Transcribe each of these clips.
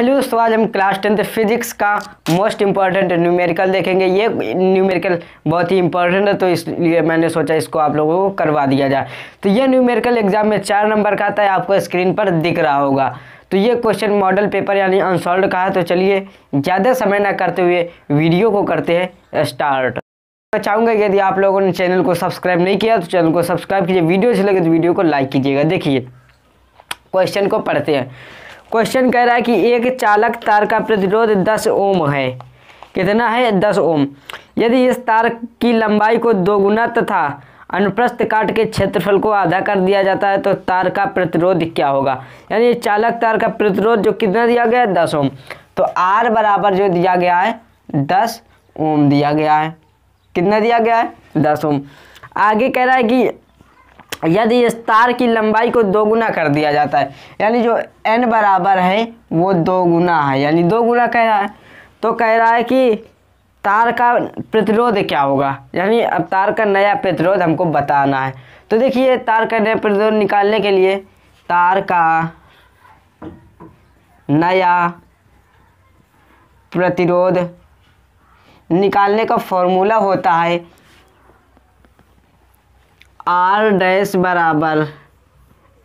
hello दोस्तों आज हम क्लास टेंथ फिजिक्स का मोस्ट इम्पॉर्टेंट न्यूमेरिकल देखेंगे ये न्यूमेरिकल बहुत ही इंपॉर्टेंट है तो इसलिए मैंने सोचा इसको आप लोगों को करवा दिया जाए तो ये न्यूमेरिकल एग्जाम में चार नंबर का आता है आपको स्क्रीन पर दिख रहा होगा तो ये क्वेश्चन मॉडल पेपर यानी अनसॉल्व का है तो चलिए ज़्यादा समय ना करते हुए वीडियो को करते हैं स्टार्ट मैं चाहूँगा यदि आप लोगों ने चैनल को सब्सक्राइब नहीं किया तो चैनल को सब्सक्राइब कीजिए वीडियो अच्छी लगे तो वीडियो को लाइक कीजिएगा देखिए क्वेश्चन को पढ़ते हैं क्वेश्चन कह रहा है कि एक चालक तार का प्रतिरोध 10 ओम है कितना है 10 ओम यदि इस तार की लंबाई को दोगुना तथा अनुप्रस्थ काट के क्षेत्रफल को आधा कर दिया जाता है तो तार का प्रतिरोध क्या होगा यानी चालक तार का प्रतिरोध जो कितना दिया गया है दस ओम तो आर बराबर जो दिया गया है दस ओम दिया गया है कितना दिया गया है दस ओम आगे कह रहा है कि यदि इस तार की लंबाई को दोगुना कर दिया जाता है यानी जो एन बराबर है वो दोगुना है यानी दोगुना कह रहा है तो कह रहा है कि तार का प्रतिरोध क्या होगा यानी अब तार का नया प्रतिरोध हमको बताना है तो देखिए तार का नया प्रतिरोध निकालने के लिए तार का नया प्रतिरोध निकालने का फॉर्मूला होता है आर डैश बराबर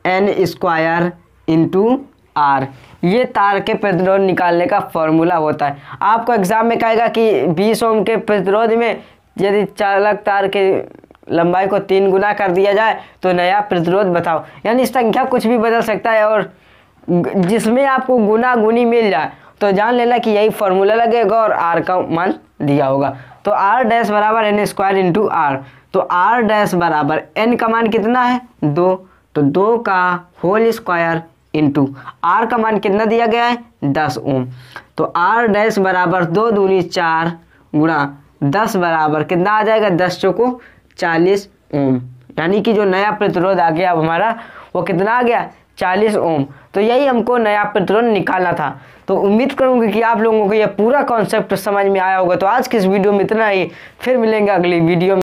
एन स्क्वायर इंटू आर ये तार के प्रतिरोध निकालने का फॉर्मूला होता है आपको एग्ज़ाम में कहेगा कि 20 ओम के प्रतिरोध में यदि चालक तार के लंबाई को तीन गुना कर दिया जाए तो नया प्रतिरोध बताओ यानी संख्या कुछ भी बदल सकता है और जिसमें आपको गुना गुनी मिल जाए तो जान लेना कि यही फॉर्मूला लगेगा और आर का मान दिया होगा तो आर डैश बराबर एन स्क्वायर इंटू आर तो आर डैश बराबर एन का मान कितना है दो तो दो का होल स्क्वायर इंटू आर का मान कितना दिया गया है दस ओम तो आर डैश बराबर दो दूनी चार गुणा दस बराबर कितना आ जाएगा दस चौको चालीस ओम यानी कि जो नया प्रतिरोध आ गया अब हमारा वो कितना आ गया 40 ओम तो यही हमको नया प्रतिरोध निकालना था तो उम्मीद करूँगी कि आप लोगों को यह पूरा कॉन्सेप्ट समझ में आया होगा तो आज के इस वीडियो में इतना ही फिर मिलेंगे अगली वीडियो में